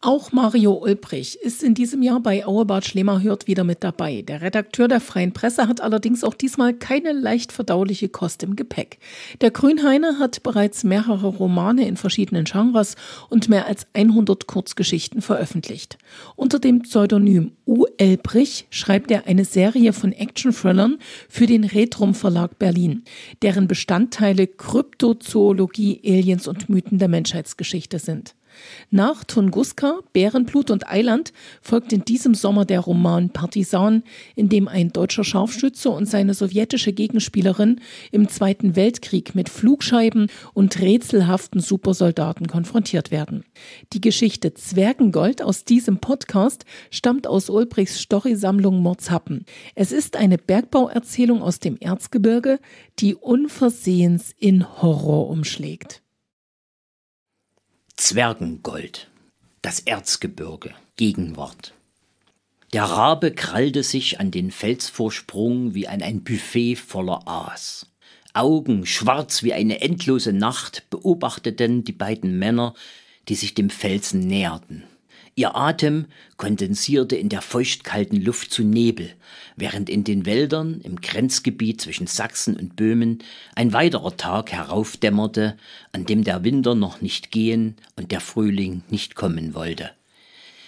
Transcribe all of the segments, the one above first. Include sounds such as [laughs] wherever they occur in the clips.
Auch Mario Ulbrich ist in diesem Jahr bei Auebart Schlemerhört wieder mit dabei. Der Redakteur der Freien Presse hat allerdings auch diesmal keine leicht verdauliche Kost im Gepäck. Der Grünheine hat bereits mehrere Romane in verschiedenen Genres und mehr als 100 Kurzgeschichten veröffentlicht. Unter dem Pseudonym U. Elbrich schreibt er eine Serie von Action-Thrillern für den Retrum Verlag Berlin, deren Bestandteile Kryptozoologie, Aliens und Mythen der Menschheitsgeschichte sind. Nach Tunguska, Bärenblut und Eiland folgt in diesem Sommer der Roman Partisan, in dem ein deutscher Scharfschütze und seine sowjetische Gegenspielerin im Zweiten Weltkrieg mit Flugscheiben und rätselhaften Supersoldaten konfrontiert werden. Die Geschichte Zwergengold aus diesem Podcast stammt aus Ulbrichs Storysammlung Mordshappen. Es ist eine Bergbauerzählung aus dem Erzgebirge, die unversehens in Horror umschlägt. Zwergengold, das Erzgebirge, Gegenwart. Der Rabe krallte sich an den Felsvorsprung wie an ein Buffet voller Aas. Augen, schwarz wie eine endlose Nacht, beobachteten die beiden Männer, die sich dem Felsen näherten. Ihr Atem kondensierte in der feuchtkalten Luft zu Nebel, während in den Wäldern im Grenzgebiet zwischen Sachsen und Böhmen ein weiterer Tag heraufdämmerte, an dem der Winter noch nicht gehen und der Frühling nicht kommen wollte.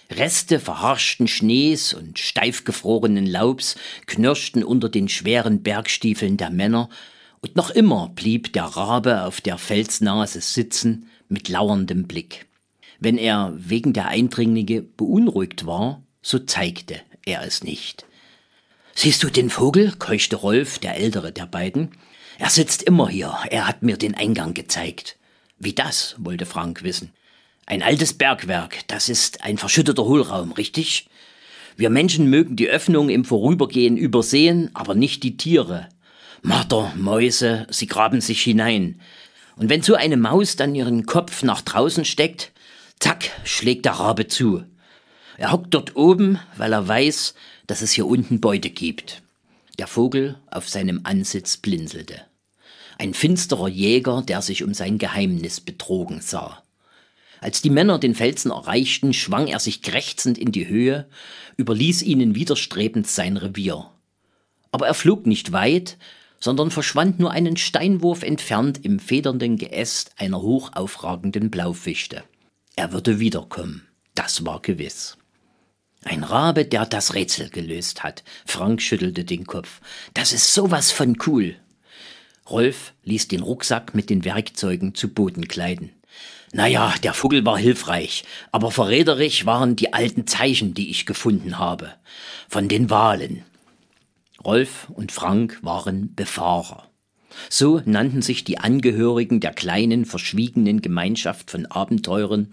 Reste verharschten Schnees und steif gefrorenen Laubs knirschten unter den schweren Bergstiefeln der Männer, und noch immer blieb der Rabe auf der Felsnase sitzen mit lauerndem Blick. Wenn er wegen der Eindringlinge beunruhigt war, so zeigte er es nicht. Siehst du den Vogel? keuchte Rolf, der ältere der beiden. Er sitzt immer hier, er hat mir den Eingang gezeigt. Wie das? wollte Frank wissen. Ein altes Bergwerk, das ist ein verschütteter Hohlraum, richtig? Wir Menschen mögen die Öffnung im Vorübergehen übersehen, aber nicht die Tiere. Marder, Mäuse, sie graben sich hinein. Und wenn so eine Maus dann ihren Kopf nach draußen steckt, Zack, schlägt der Rabe zu. Er hockt dort oben, weil er weiß, dass es hier unten Beute gibt. Der Vogel auf seinem Ansitz blinzelte. Ein finsterer Jäger, der sich um sein Geheimnis betrogen sah. Als die Männer den Felsen erreichten, schwang er sich krächzend in die Höhe, überließ ihnen widerstrebend sein Revier. Aber er flog nicht weit, sondern verschwand nur einen Steinwurf entfernt im federnden Geäst einer hochaufragenden Blaufichte. Er würde wiederkommen. Das war gewiss. Ein Rabe, der das Rätsel gelöst hat. Frank schüttelte den Kopf. Das ist sowas von cool. Rolf ließ den Rucksack mit den Werkzeugen zu Boden gleiten. Naja, der Vogel war hilfreich, aber verräterisch waren die alten Zeichen, die ich gefunden habe. Von den Wahlen. Rolf und Frank waren Befahrer. So nannten sich die Angehörigen der kleinen, verschwiegenen Gemeinschaft von Abenteurern,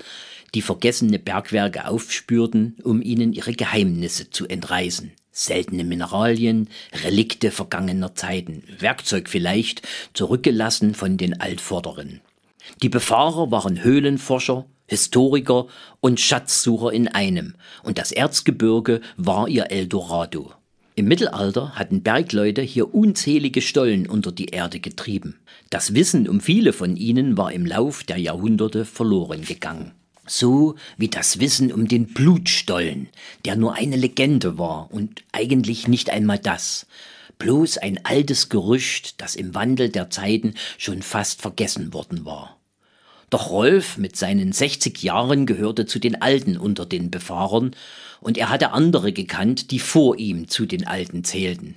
die vergessene Bergwerke aufspürten, um ihnen ihre Geheimnisse zu entreißen. Seltene Mineralien, Relikte vergangener Zeiten, Werkzeug vielleicht, zurückgelassen von den Altvorderen. Die Befahrer waren Höhlenforscher, Historiker und Schatzsucher in einem, und das Erzgebirge war ihr Eldorado. Im Mittelalter hatten Bergleute hier unzählige Stollen unter die Erde getrieben. Das Wissen um viele von ihnen war im Lauf der Jahrhunderte verloren gegangen. So wie das Wissen um den Blutstollen, der nur eine Legende war und eigentlich nicht einmal das. Bloß ein altes Gerücht, das im Wandel der Zeiten schon fast vergessen worden war. Doch Rolf mit seinen 60 Jahren gehörte zu den Alten unter den Befahrern und er hatte andere gekannt, die vor ihm zu den Alten zählten.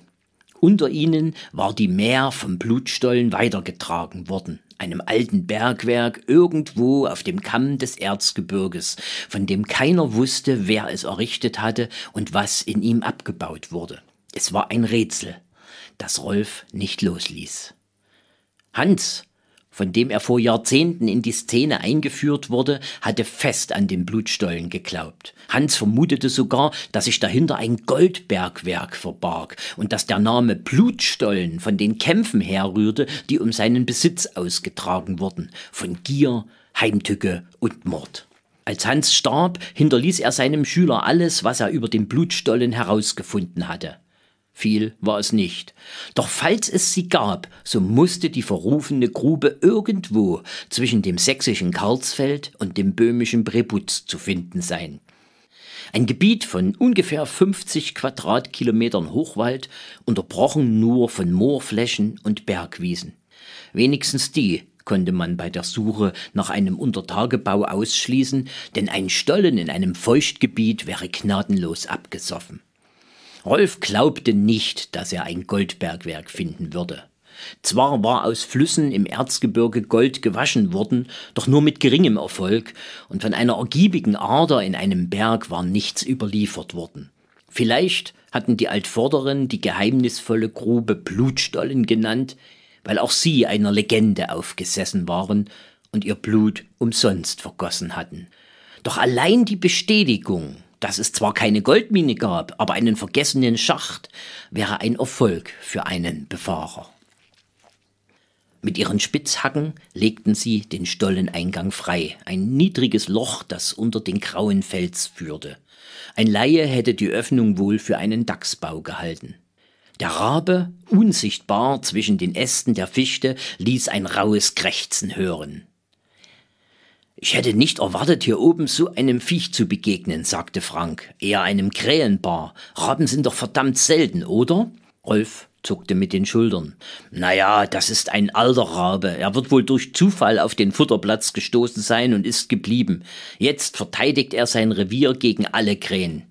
Unter ihnen war die Mär vom Blutstollen weitergetragen worden, einem alten Bergwerk irgendwo auf dem Kamm des Erzgebirges, von dem keiner wusste, wer es errichtet hatte und was in ihm abgebaut wurde. Es war ein Rätsel, das Rolf nicht losließ. Hans, von dem er vor Jahrzehnten in die Szene eingeführt wurde, hatte fest an den Blutstollen geglaubt. Hans vermutete sogar, dass sich dahinter ein Goldbergwerk verbarg und dass der Name Blutstollen von den Kämpfen herrührte, die um seinen Besitz ausgetragen wurden, von Gier, Heimtücke und Mord. Als Hans starb, hinterließ er seinem Schüler alles, was er über den Blutstollen herausgefunden hatte. Viel war es nicht. Doch falls es sie gab, so musste die verrufene Grube irgendwo zwischen dem sächsischen Karlsfeld und dem böhmischen Brebutz zu finden sein. Ein Gebiet von ungefähr 50 Quadratkilometern Hochwald, unterbrochen nur von Moorflächen und Bergwiesen. Wenigstens die konnte man bei der Suche nach einem Untertagebau ausschließen, denn ein Stollen in einem Feuchtgebiet wäre gnadenlos abgesoffen. Rolf glaubte nicht, dass er ein Goldbergwerk finden würde. Zwar war aus Flüssen im Erzgebirge Gold gewaschen worden, doch nur mit geringem Erfolg, und von einer ergiebigen Ader in einem Berg war nichts überliefert worden. Vielleicht hatten die Altvorderen die geheimnisvolle Grube Blutstollen genannt, weil auch sie einer Legende aufgesessen waren und ihr Blut umsonst vergossen hatten. Doch allein die Bestätigung, dass es zwar keine Goldmine gab, aber einen vergessenen Schacht wäre ein Erfolg für einen Befahrer. Mit ihren Spitzhacken legten sie den Stolleneingang frei, ein niedriges Loch, das unter den grauen Fels führte. Ein Laie hätte die Öffnung wohl für einen Dachsbau gehalten. Der Rabe, unsichtbar zwischen den Ästen der Fichte, ließ ein raues Krächzen hören. Ich hätte nicht erwartet, hier oben so einem Viech zu begegnen, sagte Frank. Eher einem Krähenbar. Raben sind doch verdammt selten, oder? Rolf zuckte mit den Schultern. Naja, das ist ein alter Rabe. Er wird wohl durch Zufall auf den Futterplatz gestoßen sein und ist geblieben. Jetzt verteidigt er sein Revier gegen alle Krähen.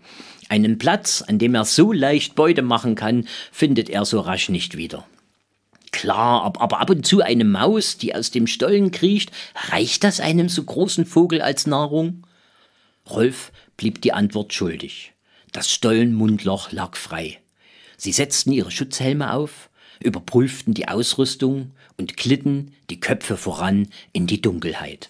Einen Platz, an dem er so leicht Beute machen kann, findet er so rasch nicht wieder. Klar, aber ab und zu eine Maus, die aus dem Stollen kriecht, reicht das einem so großen Vogel als Nahrung? Rolf blieb die Antwort schuldig. Das Stollenmundloch lag frei. Sie setzten ihre Schutzhelme auf, überprüften die Ausrüstung und glitten, die Köpfe voran, in die Dunkelheit.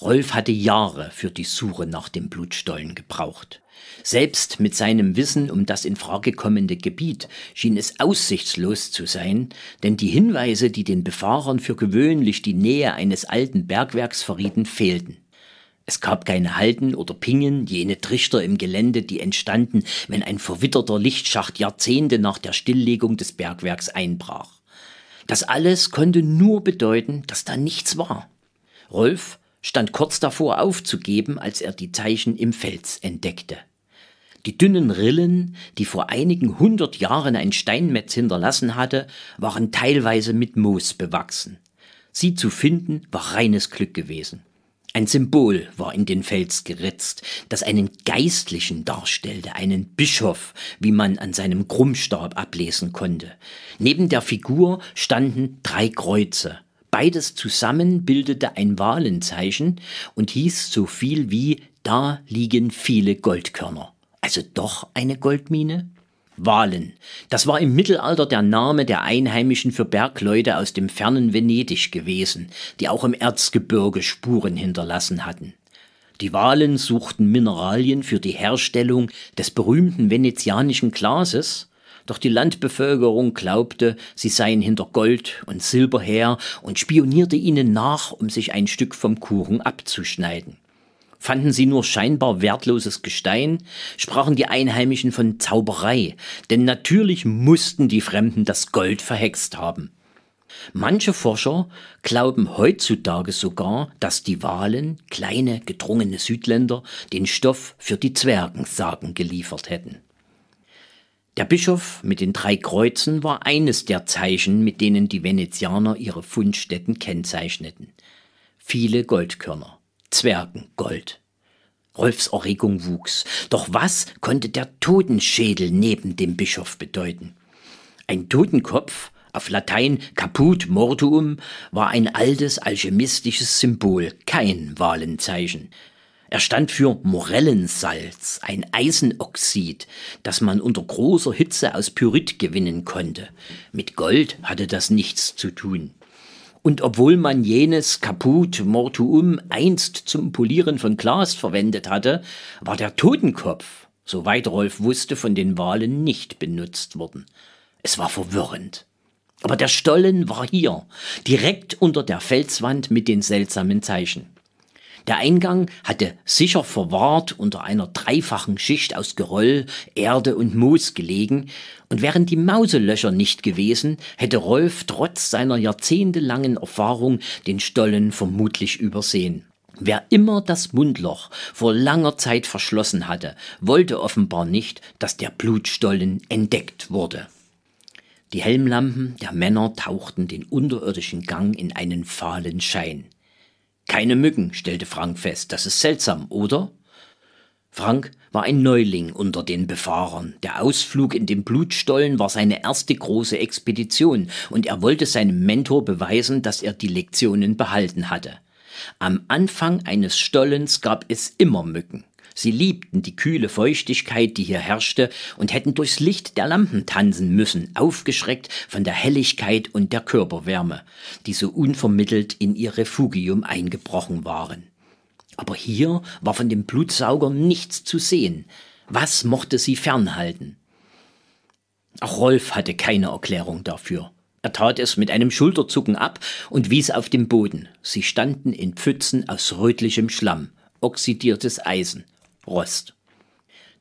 Rolf hatte Jahre für die Suche nach dem Blutstollen gebraucht. Selbst mit seinem Wissen um das in Frage kommende Gebiet schien es aussichtslos zu sein, denn die Hinweise, die den Befahrern für gewöhnlich die Nähe eines alten Bergwerks verrieten, fehlten. Es gab keine Halten oder Pingen, jene Trichter im Gelände, die entstanden, wenn ein verwitterter Lichtschacht Jahrzehnte nach der Stilllegung des Bergwerks einbrach. Das alles konnte nur bedeuten, dass da nichts war. Rolf stand kurz davor aufzugeben, als er die Zeichen im Fels entdeckte. Die dünnen Rillen, die vor einigen hundert Jahren ein Steinmetz hinterlassen hatte, waren teilweise mit Moos bewachsen. Sie zu finden war reines Glück gewesen. Ein Symbol war in den Fels geritzt, das einen Geistlichen darstellte, einen Bischof, wie man an seinem Krummstab ablesen konnte. Neben der Figur standen drei Kreuze, Beides zusammen bildete ein Walenzeichen und hieß so viel wie Da liegen viele Goldkörner. Also doch eine Goldmine? Walen. Das war im Mittelalter der Name der Einheimischen für Bergleute aus dem fernen Venedig gewesen, die auch im Erzgebirge Spuren hinterlassen hatten. Die Walen suchten Mineralien für die Herstellung des berühmten venezianischen Glases doch die Landbevölkerung glaubte, sie seien hinter Gold und Silber her und spionierte ihnen nach, um sich ein Stück vom Kuchen abzuschneiden. Fanden sie nur scheinbar wertloses Gestein, sprachen die Einheimischen von Zauberei, denn natürlich mussten die Fremden das Gold verhext haben. Manche Forscher glauben heutzutage sogar, dass die Walen, kleine, gedrungene Südländer, den Stoff für die Zwergensagen geliefert hätten. Der Bischof mit den drei Kreuzen war eines der Zeichen, mit denen die Venezianer ihre Fundstätten kennzeichneten. Viele Goldkörner, Zwergen, Gold. Rolfs Erregung wuchs. Doch was konnte der Totenschädel neben dem Bischof bedeuten? Ein Totenkopf, auf Latein caput mortuum, war ein altes alchemistisches Symbol, kein Wahlenzeichen. Er stand für Morellensalz, ein Eisenoxid, das man unter großer Hitze aus Pyrit gewinnen konnte. Mit Gold hatte das nichts zu tun. Und obwohl man jenes Caput Mortuum einst zum Polieren von Glas verwendet hatte, war der Totenkopf, soweit Rolf wusste, von den Wahlen nicht benutzt worden. Es war verwirrend. Aber der Stollen war hier, direkt unter der Felswand mit den seltsamen Zeichen. Der Eingang hatte sicher verwahrt unter einer dreifachen Schicht aus Geröll, Erde und Moos gelegen, und wären die Mauselöcher nicht gewesen, hätte Rolf trotz seiner jahrzehntelangen Erfahrung den Stollen vermutlich übersehen. Wer immer das Mundloch vor langer Zeit verschlossen hatte, wollte offenbar nicht, dass der Blutstollen entdeckt wurde. Die Helmlampen der Männer tauchten den unterirdischen Gang in einen fahlen Schein. Keine Mücken, stellte Frank fest. Das ist seltsam, oder? Frank war ein Neuling unter den Befahrern. Der Ausflug in den Blutstollen war seine erste große Expedition und er wollte seinem Mentor beweisen, dass er die Lektionen behalten hatte. Am Anfang eines Stollens gab es immer Mücken. Sie liebten die kühle Feuchtigkeit, die hier herrschte, und hätten durchs Licht der Lampen tanzen müssen, aufgeschreckt von der Helligkeit und der Körperwärme, die so unvermittelt in ihr Refugium eingebrochen waren. Aber hier war von dem Blutsauger nichts zu sehen. Was mochte sie fernhalten? Auch Rolf hatte keine Erklärung dafür. Er tat es mit einem Schulterzucken ab und wies auf den Boden. Sie standen in Pfützen aus rötlichem Schlamm, oxidiertes Eisen, Rost.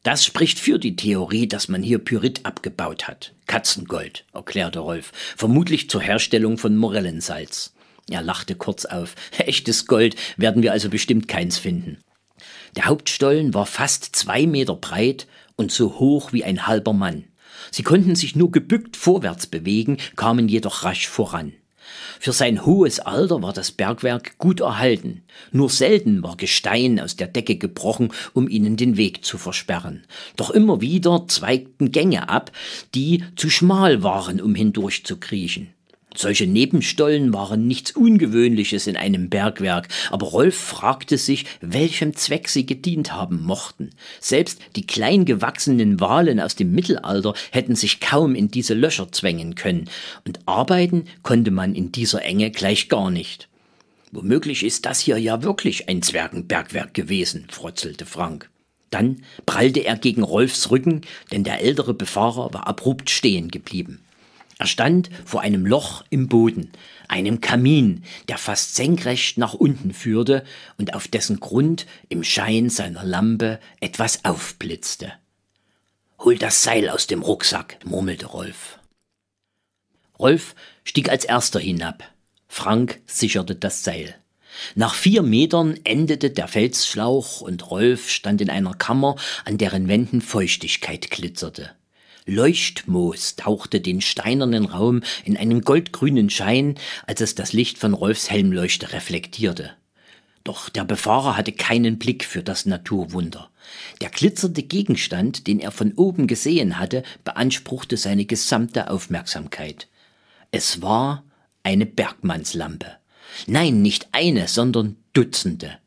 Das spricht für die Theorie, dass man hier Pyrit abgebaut hat. Katzengold, erklärte Rolf, vermutlich zur Herstellung von Morellensalz. Er lachte kurz auf. [laughs] Echtes Gold werden wir also bestimmt keins finden. Der Hauptstollen war fast zwei Meter breit und so hoch wie ein halber Mann. Sie konnten sich nur gebückt vorwärts bewegen, kamen jedoch rasch voran. Für sein hohes Alter war das Bergwerk gut erhalten. Nur selten war Gestein aus der Decke gebrochen, um ihnen den Weg zu versperren. Doch immer wieder zweigten Gänge ab, die zu schmal waren, um hindurchzukriechen. Solche Nebenstollen waren nichts Ungewöhnliches in einem Bergwerk, aber Rolf fragte sich, welchem Zweck sie gedient haben mochten. Selbst die klein gewachsenen Walen aus dem Mittelalter hätten sich kaum in diese Löcher zwängen können, und arbeiten konnte man in dieser Enge gleich gar nicht. Womöglich ist das hier ja wirklich ein Zwergenbergwerk gewesen, frotzelte Frank. Dann prallte er gegen Rolfs Rücken, denn der ältere Befahrer war abrupt stehen geblieben. Er stand vor einem Loch im Boden, einem Kamin, der fast senkrecht nach unten führte und auf dessen Grund im Schein seiner Lampe etwas aufblitzte. Hol das Seil aus dem Rucksack, murmelte Rolf. Rolf stieg als erster hinab. Frank sicherte das Seil. Nach vier Metern endete der Felsschlauch und Rolf stand in einer Kammer, an deren Wänden Feuchtigkeit glitzerte. Leuchtmoos tauchte den steinernen Raum in einen goldgrünen Schein, als es das Licht von Rolfs Helmleuchte reflektierte. Doch der Befahrer hatte keinen Blick für das Naturwunder. Der glitzernde Gegenstand, den er von oben gesehen hatte, beanspruchte seine gesamte Aufmerksamkeit. Es war eine Bergmannslampe. Nein, nicht eine, sondern Dutzende.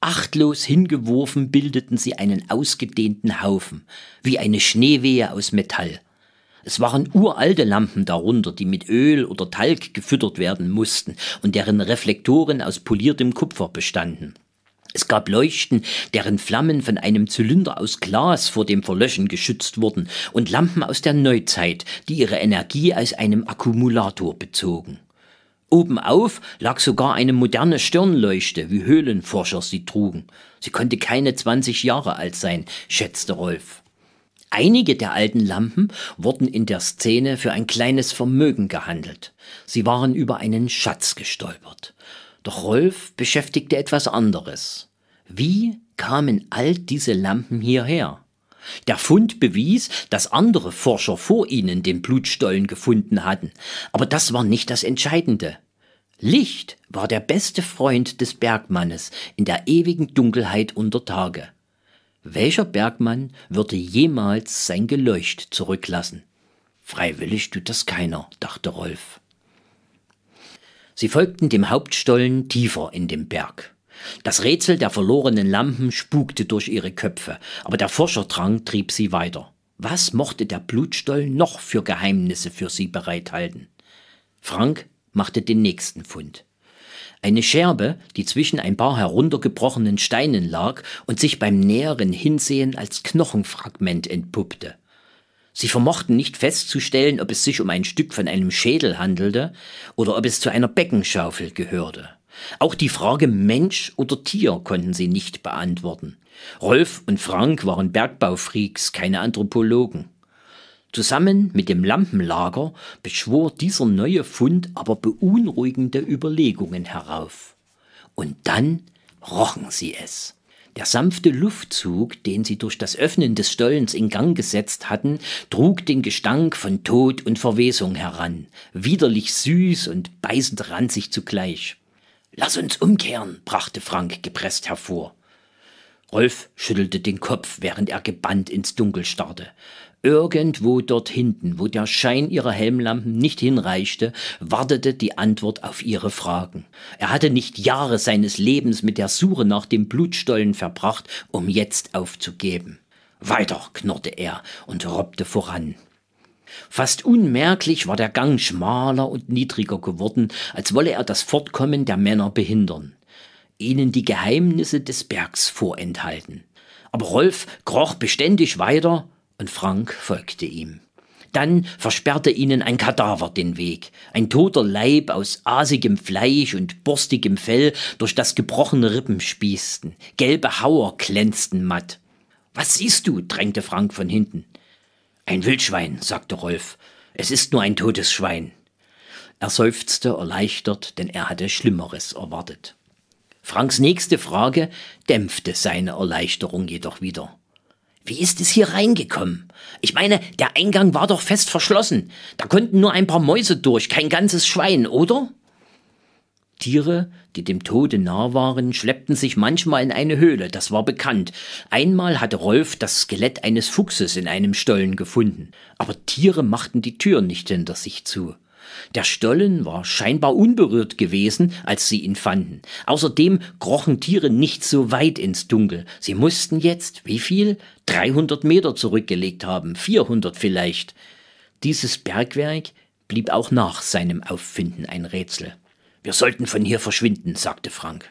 Achtlos hingeworfen bildeten sie einen ausgedehnten Haufen, wie eine Schneewehe aus Metall. Es waren uralte Lampen darunter, die mit Öl oder Talg gefüttert werden mussten und deren Reflektoren aus poliertem Kupfer bestanden. Es gab Leuchten, deren Flammen von einem Zylinder aus Glas vor dem Verlöschen geschützt wurden, und Lampen aus der Neuzeit, die ihre Energie aus einem Akkumulator bezogen. Obenauf lag sogar eine moderne Stirnleuchte, wie Höhlenforscher sie trugen. Sie konnte keine 20 Jahre alt sein, schätzte Rolf. Einige der alten Lampen wurden in der Szene für ein kleines Vermögen gehandelt. Sie waren über einen Schatz gestolpert. Doch Rolf beschäftigte etwas anderes. Wie kamen all diese Lampen hierher? Der Fund bewies, dass andere Forscher vor ihnen den Blutstollen gefunden hatten, aber das war nicht das Entscheidende. Licht war der beste Freund des Bergmannes in der ewigen Dunkelheit unter Tage. Welcher Bergmann würde jemals sein Geleucht zurücklassen? Freiwillig tut das keiner, dachte Rolf. Sie folgten dem Hauptstollen tiefer in den Berg. Das Rätsel der verlorenen Lampen spukte durch ihre Köpfe, aber der Forscherdrang trieb sie weiter. Was mochte der Blutstoll noch für Geheimnisse für sie bereithalten? Frank machte den nächsten Fund. Eine Scherbe, die zwischen ein paar heruntergebrochenen Steinen lag und sich beim näheren Hinsehen als Knochenfragment entpuppte. Sie vermochten nicht festzustellen, ob es sich um ein Stück von einem Schädel handelte oder ob es zu einer Beckenschaufel gehörte. Auch die Frage Mensch oder Tier konnten sie nicht beantworten. Rolf und Frank waren Bergbaufreaks, keine Anthropologen. Zusammen mit dem Lampenlager beschwor dieser neue Fund aber beunruhigende Überlegungen herauf. Und dann rochen sie es. Der sanfte Luftzug, den sie durch das Öffnen des Stollens in Gang gesetzt hatten, trug den Gestank von Tod und Verwesung heran, widerlich süß und beißend ranzig zugleich. Lass uns umkehren, brachte Frank gepresst hervor. Rolf schüttelte den Kopf, während er gebannt ins Dunkel starrte. Irgendwo dort hinten, wo der Schein ihrer Helmlampen nicht hinreichte, wartete die Antwort auf ihre Fragen. Er hatte nicht Jahre seines Lebens mit der Suche nach dem Blutstollen verbracht, um jetzt aufzugeben. Weiter, knurrte er und robbte voran. Fast unmerklich war der Gang schmaler und niedriger geworden, als wolle er das Fortkommen der Männer behindern, ihnen die Geheimnisse des Bergs vorenthalten. Aber Rolf kroch beständig weiter und Frank folgte ihm. Dann versperrte ihnen ein Kadaver den Weg, ein toter Leib aus asigem Fleisch und borstigem Fell, durch das gebrochene Rippen spießten, gelbe Hauer glänzten matt. Was siehst du? drängte Frank von hinten. Ein Wildschwein, sagte Rolf. Es ist nur ein totes Schwein. Er seufzte erleichtert, denn er hatte Schlimmeres erwartet. Franks nächste Frage dämpfte seine Erleichterung jedoch wieder. Wie ist es hier reingekommen? Ich meine, der Eingang war doch fest verschlossen. Da konnten nur ein paar Mäuse durch, kein ganzes Schwein, oder? Tiere, die dem Tode nah waren, schleppten sich manchmal in eine Höhle, das war bekannt. Einmal hatte Rolf das Skelett eines Fuchses in einem Stollen gefunden, aber Tiere machten die Tür nicht hinter sich zu. Der Stollen war scheinbar unberührt gewesen, als sie ihn fanden. Außerdem krochen Tiere nicht so weit ins Dunkel. Sie mussten jetzt, wie viel? 300 Meter zurückgelegt haben, 400 vielleicht. Dieses Bergwerk blieb auch nach seinem Auffinden ein Rätsel. Wir sollten von hier verschwinden, sagte Frank.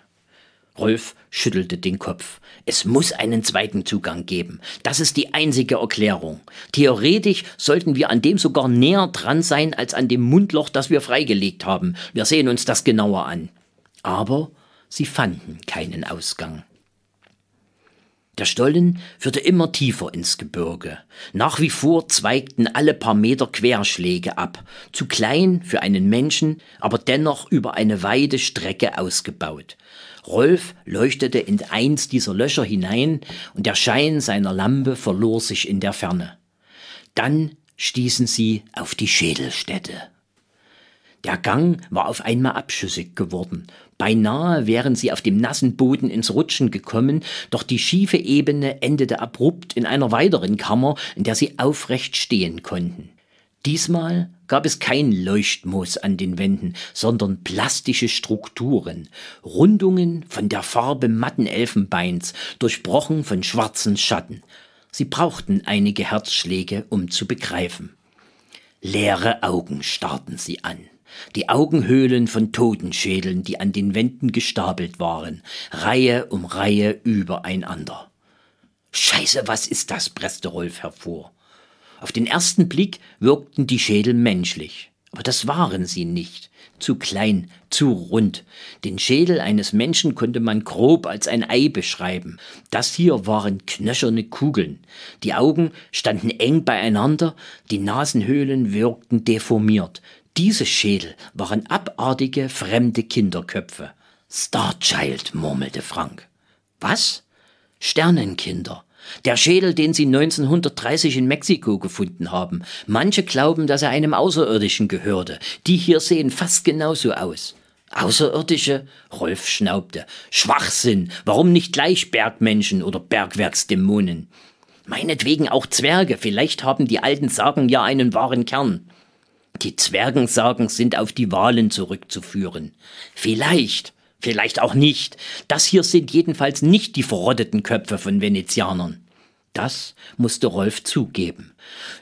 Rolf schüttelte den Kopf. Es muss einen zweiten Zugang geben. Das ist die einzige Erklärung. Theoretisch sollten wir an dem sogar näher dran sein als an dem Mundloch, das wir freigelegt haben. Wir sehen uns das genauer an. Aber sie fanden keinen Ausgang. Der Stollen führte immer tiefer ins Gebirge. Nach wie vor zweigten alle paar Meter Querschläge ab, zu klein für einen Menschen, aber dennoch über eine weite Strecke ausgebaut. Rolf leuchtete in eins dieser Löcher hinein und der Schein seiner Lampe verlor sich in der Ferne. Dann stießen sie auf die Schädelstätte. Der Gang war auf einmal abschüssig geworden Beinahe wären sie auf dem nassen Boden ins Rutschen gekommen, doch die schiefe Ebene endete abrupt in einer weiteren Kammer, in der sie aufrecht stehen konnten. Diesmal gab es kein Leuchtmoos an den Wänden, sondern plastische Strukturen, Rundungen von der Farbe matten Elfenbeins, durchbrochen von schwarzen Schatten. Sie brauchten einige Herzschläge, um zu begreifen. Leere Augen starrten sie an die Augenhöhlen von Totenschädeln, die an den Wänden gestapelt waren, Reihe um Reihe übereinander. Scheiße, was ist das? presste Rolf hervor. Auf den ersten Blick wirkten die Schädel menschlich, aber das waren sie nicht. Zu klein, zu rund. Den Schädel eines Menschen konnte man grob als ein Ei beschreiben. Das hier waren knöcherne Kugeln. Die Augen standen eng beieinander, die Nasenhöhlen wirkten deformiert, diese Schädel waren abartige, fremde Kinderköpfe. Starchild, murmelte Frank. Was? Sternenkinder. Der Schädel, den sie 1930 in Mexiko gefunden haben. Manche glauben, dass er einem Außerirdischen gehörte. Die hier sehen fast genauso aus. Außerirdische? Rolf schnaubte. Schwachsinn. Warum nicht gleich Bergmenschen oder Bergwerksdämonen? Meinetwegen auch Zwerge. Vielleicht haben die alten Sagen ja einen wahren Kern. Die Zwergensagen sind auf die Wahlen zurückzuführen. Vielleicht, vielleicht auch nicht. Das hier sind jedenfalls nicht die verrotteten Köpfe von Venezianern. Das musste Rolf zugeben.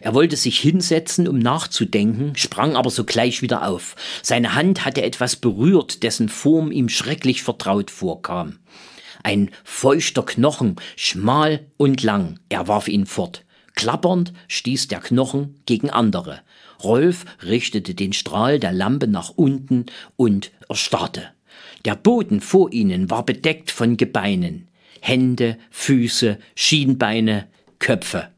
Er wollte sich hinsetzen, um nachzudenken, sprang aber sogleich wieder auf. Seine Hand hatte etwas berührt, dessen Form ihm schrecklich vertraut vorkam. Ein feuchter Knochen, schmal und lang. Er warf ihn fort. Klappernd stieß der Knochen gegen andere. Rolf richtete den Strahl der Lampe nach unten und erstarrte. Der Boden vor ihnen war bedeckt von Gebeinen. Hände, Füße, Schienbeine, Köpfe.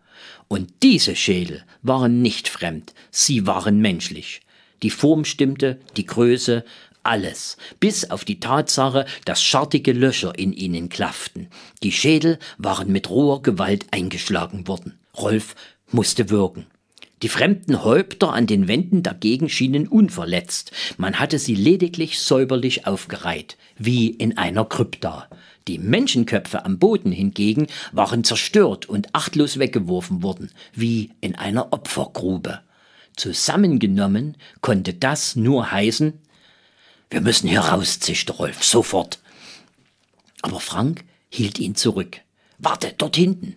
Und diese Schädel waren nicht fremd, sie waren menschlich. Die Form stimmte, die Größe, alles, bis auf die Tatsache, dass schartige Löcher in ihnen klafften. Die Schädel waren mit roher Gewalt eingeschlagen worden. Rolf musste wirken. Die fremden Häupter an den Wänden dagegen schienen unverletzt, man hatte sie lediglich säuberlich aufgereiht, wie in einer Krypta. Die Menschenköpfe am Boden hingegen waren zerstört und achtlos weggeworfen worden, wie in einer Opfergrube. Zusammengenommen konnte das nur heißen, wir müssen hier raus, zischte Rolf, sofort. Aber Frank hielt ihn zurück. Warte, dort hinten,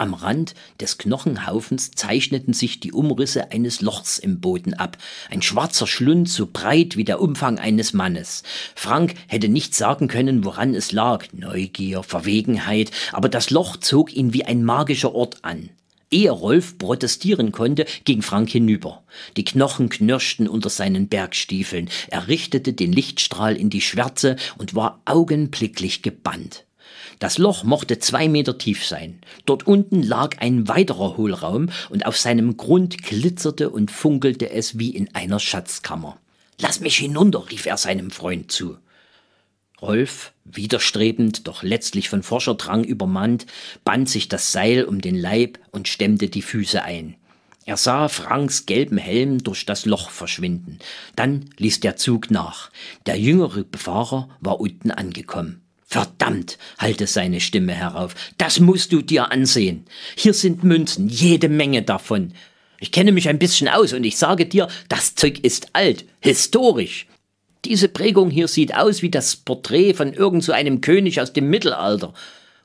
am Rand des Knochenhaufens zeichneten sich die Umrisse eines Lochs im Boden ab, ein schwarzer Schlund so breit wie der Umfang eines Mannes. Frank hätte nicht sagen können, woran es lag, Neugier, Verwegenheit, aber das Loch zog ihn wie ein magischer Ort an. Ehe Rolf protestieren konnte, ging Frank hinüber. Die Knochen knirschten unter seinen Bergstiefeln. Er richtete den Lichtstrahl in die Schwärze und war augenblicklich gebannt. Das Loch mochte zwei Meter tief sein. Dort unten lag ein weiterer Hohlraum und auf seinem Grund glitzerte und funkelte es wie in einer Schatzkammer. Lass mich hinunter, rief er seinem Freund zu. Rolf, widerstrebend, doch letztlich von Forscherdrang übermannt, band sich das Seil um den Leib und stemmte die Füße ein. Er sah Franks gelben Helm durch das Loch verschwinden. Dann ließ der Zug nach. Der jüngere Befahrer war unten angekommen. Verdammt, halte seine Stimme herauf, das musst du dir ansehen. Hier sind Münzen, jede Menge davon. Ich kenne mich ein bisschen aus und ich sage dir, das Zeug ist alt, historisch. Diese Prägung hier sieht aus wie das Porträt von irgend so einem König aus dem Mittelalter.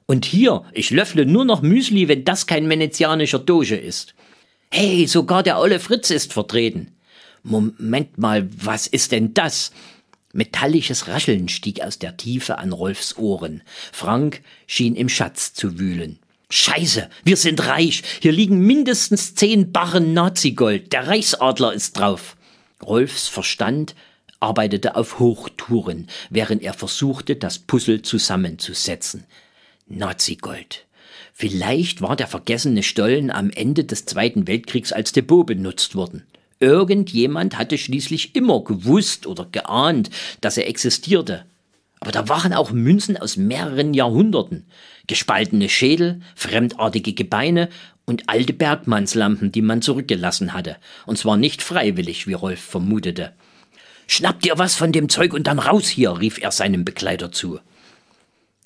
Und hier, ich löffle nur noch Müsli, wenn das kein venezianischer Doge ist. Hey, sogar der Olle Fritz ist vertreten. Moment mal, was ist denn das? Metallisches Rascheln stieg aus der Tiefe an Rolfs Ohren. Frank schien im Schatz zu wühlen. Scheiße, wir sind reich. Hier liegen mindestens zehn Barren Nazigold. Der Reichsadler ist drauf. Rolfs Verstand arbeitete auf Hochtouren, während er versuchte, das Puzzle zusammenzusetzen. Nazigold. Vielleicht war der vergessene Stollen am Ende des Zweiten Weltkriegs als Depot benutzt worden. Irgendjemand hatte schließlich immer gewusst oder geahnt, dass er existierte. Aber da waren auch Münzen aus mehreren Jahrhunderten, gespaltene Schädel, fremdartige Gebeine und alte Bergmannslampen, die man zurückgelassen hatte, und zwar nicht freiwillig, wie Rolf vermutete. Schnapp dir was von dem Zeug und dann raus hier, rief er seinem Begleiter zu.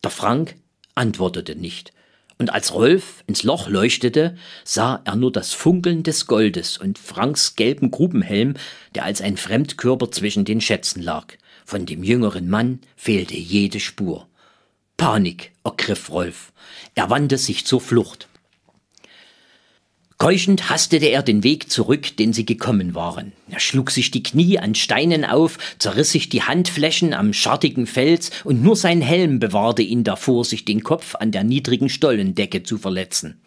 Der Frank antwortete nicht, und als Rolf ins Loch leuchtete, sah er nur das Funkeln des Goldes und Franks gelben Grubenhelm, der als ein Fremdkörper zwischen den Schätzen lag. Von dem jüngeren Mann fehlte jede Spur. Panik ergriff Rolf. Er wandte sich zur Flucht. Keuchend hastete er den Weg zurück, den sie gekommen waren. Er schlug sich die Knie an Steinen auf, zerriss sich die Handflächen am schartigen Fels, und nur sein Helm bewahrte ihn davor, sich den Kopf an der niedrigen Stollendecke zu verletzen.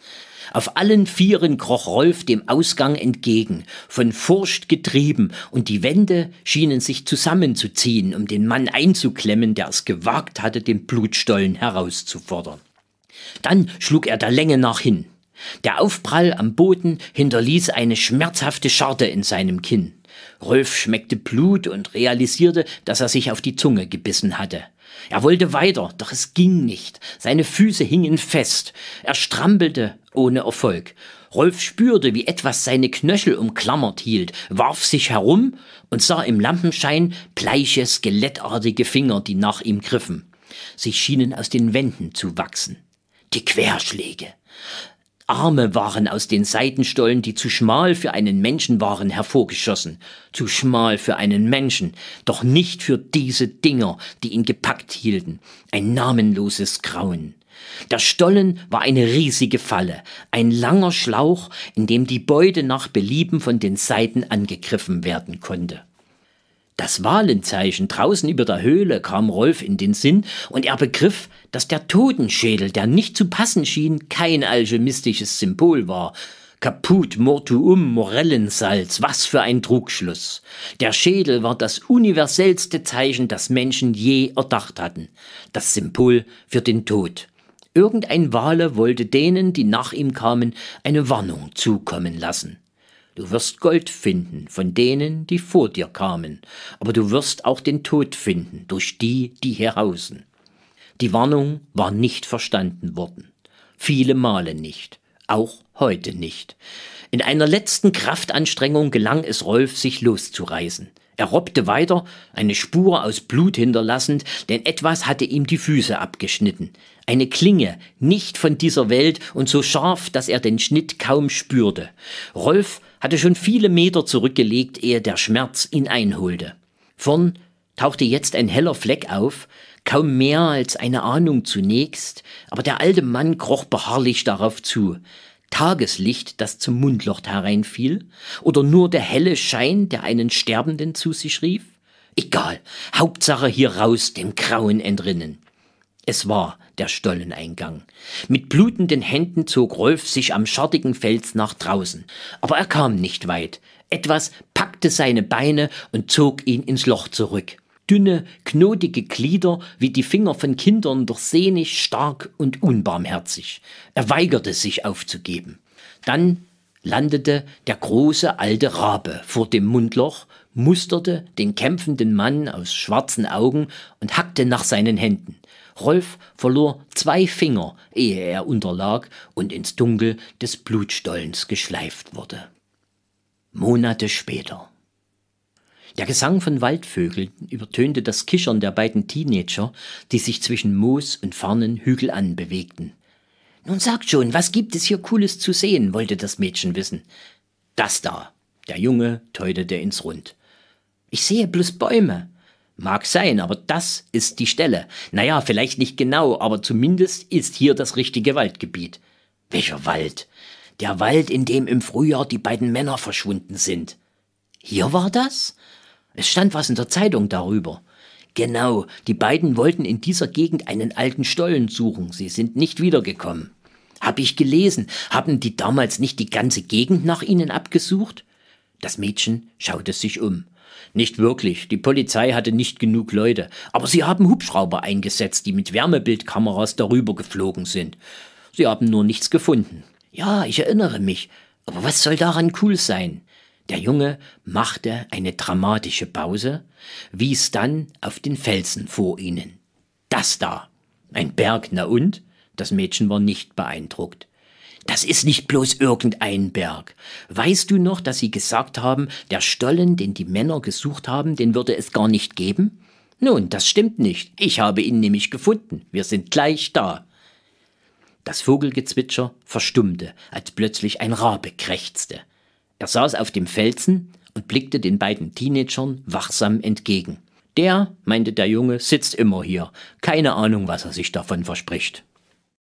Auf allen Vieren kroch Rolf dem Ausgang entgegen, von Furcht getrieben, und die Wände schienen sich zusammenzuziehen, um den Mann einzuklemmen, der es gewagt hatte, den Blutstollen herauszufordern. Dann schlug er der Länge nach hin. Der Aufprall am Boden hinterließ eine schmerzhafte Scharte in seinem Kinn. Rolf schmeckte Blut und realisierte, dass er sich auf die Zunge gebissen hatte. Er wollte weiter, doch es ging nicht. Seine Füße hingen fest. Er strampelte ohne Erfolg. Rolf spürte, wie etwas seine Knöchel umklammert hielt, warf sich herum und sah im Lampenschein bleiche, skelettartige Finger, die nach ihm griffen. Sie schienen aus den Wänden zu wachsen. Die Querschläge. Arme waren aus den Seitenstollen, die zu schmal für einen Menschen waren, hervorgeschossen. Zu schmal für einen Menschen, doch nicht für diese Dinger, die ihn gepackt hielten. Ein namenloses Grauen. Der Stollen war eine riesige Falle, ein langer Schlauch, in dem die Beute nach Belieben von den Seiten angegriffen werden konnte. Das Walenzeichen draußen über der Höhle kam Rolf in den Sinn, und er begriff, dass der Totenschädel, der nicht zu passen schien, kein alchemistisches Symbol war, Kaput, Mortuum, Morellensalz, was für ein Trugschluss. Der Schädel war das universellste Zeichen, das Menschen je erdacht hatten. Das Symbol für den Tod. Irgendein Wale wollte denen, die nach ihm kamen, eine Warnung zukommen lassen. Du wirst Gold finden von denen, die vor dir kamen, aber du wirst auch den Tod finden durch die, die hier hausen. Die Warnung war nicht verstanden worden. Viele Male nicht, auch heute nicht. In einer letzten Kraftanstrengung gelang es Rolf, sich loszureißen. Er robbte weiter, eine Spur aus Blut hinterlassend, denn etwas hatte ihm die Füße abgeschnitten. Eine Klinge, nicht von dieser Welt und so scharf, dass er den Schnitt kaum spürte. Rolf hatte schon viele Meter zurückgelegt, ehe der Schmerz ihn einholte. Vorn tauchte jetzt ein heller Fleck auf, kaum mehr als eine Ahnung zunächst, aber der alte Mann kroch beharrlich darauf zu. Tageslicht, das zum Mundloch hereinfiel, oder nur der helle Schein, der einen Sterbenden zu sich rief? Egal, Hauptsache hier raus, dem Grauen entrinnen. Es war der Stolleneingang. Mit blutenden Händen zog Rolf sich am schartigen Fels nach draußen, aber er kam nicht weit. Etwas packte seine Beine und zog ihn ins Loch zurück dünne, knotige Glieder wie die Finger von Kindern durchsehnig, stark und unbarmherzig. Er weigerte sich aufzugeben. Dann landete der große alte Rabe vor dem Mundloch, musterte den kämpfenden Mann aus schwarzen Augen und hackte nach seinen Händen. Rolf verlor zwei Finger, ehe er unterlag und ins Dunkel des Blutstollens geschleift wurde. Monate später. Der Gesang von Waldvögeln übertönte das Kichern der beiden Teenager, die sich zwischen Moos und Farnen hügelan bewegten. Nun sagt schon, was gibt es hier Cooles zu sehen, wollte das Mädchen wissen. Das da. Der Junge täudete ins Rund. Ich sehe bloß Bäume. Mag sein, aber das ist die Stelle. Naja, vielleicht nicht genau, aber zumindest ist hier das richtige Waldgebiet. Welcher Wald? Der Wald, in dem im Frühjahr die beiden Männer verschwunden sind. Hier war das? Es stand was in der Zeitung darüber. Genau, die beiden wollten in dieser Gegend einen alten Stollen suchen. Sie sind nicht wiedergekommen. Hab ich gelesen. Haben die damals nicht die ganze Gegend nach ihnen abgesucht? Das Mädchen schaute sich um. Nicht wirklich, die Polizei hatte nicht genug Leute, aber sie haben Hubschrauber eingesetzt, die mit Wärmebildkameras darüber geflogen sind. Sie haben nur nichts gefunden. Ja, ich erinnere mich. Aber was soll daran cool sein? Der Junge machte eine dramatische Pause, wies dann auf den Felsen vor ihnen. Das da. Ein Berg, na und? Das Mädchen war nicht beeindruckt. Das ist nicht bloß irgendein Berg. Weißt du noch, dass sie gesagt haben, der Stollen, den die Männer gesucht haben, den würde es gar nicht geben? Nun, das stimmt nicht. Ich habe ihn nämlich gefunden. Wir sind gleich da. Das Vogelgezwitscher verstummte, als plötzlich ein Rabe krächzte. Er saß auf dem Felsen und blickte den beiden Teenagern wachsam entgegen. Der, meinte der Junge, sitzt immer hier. Keine Ahnung, was er sich davon verspricht.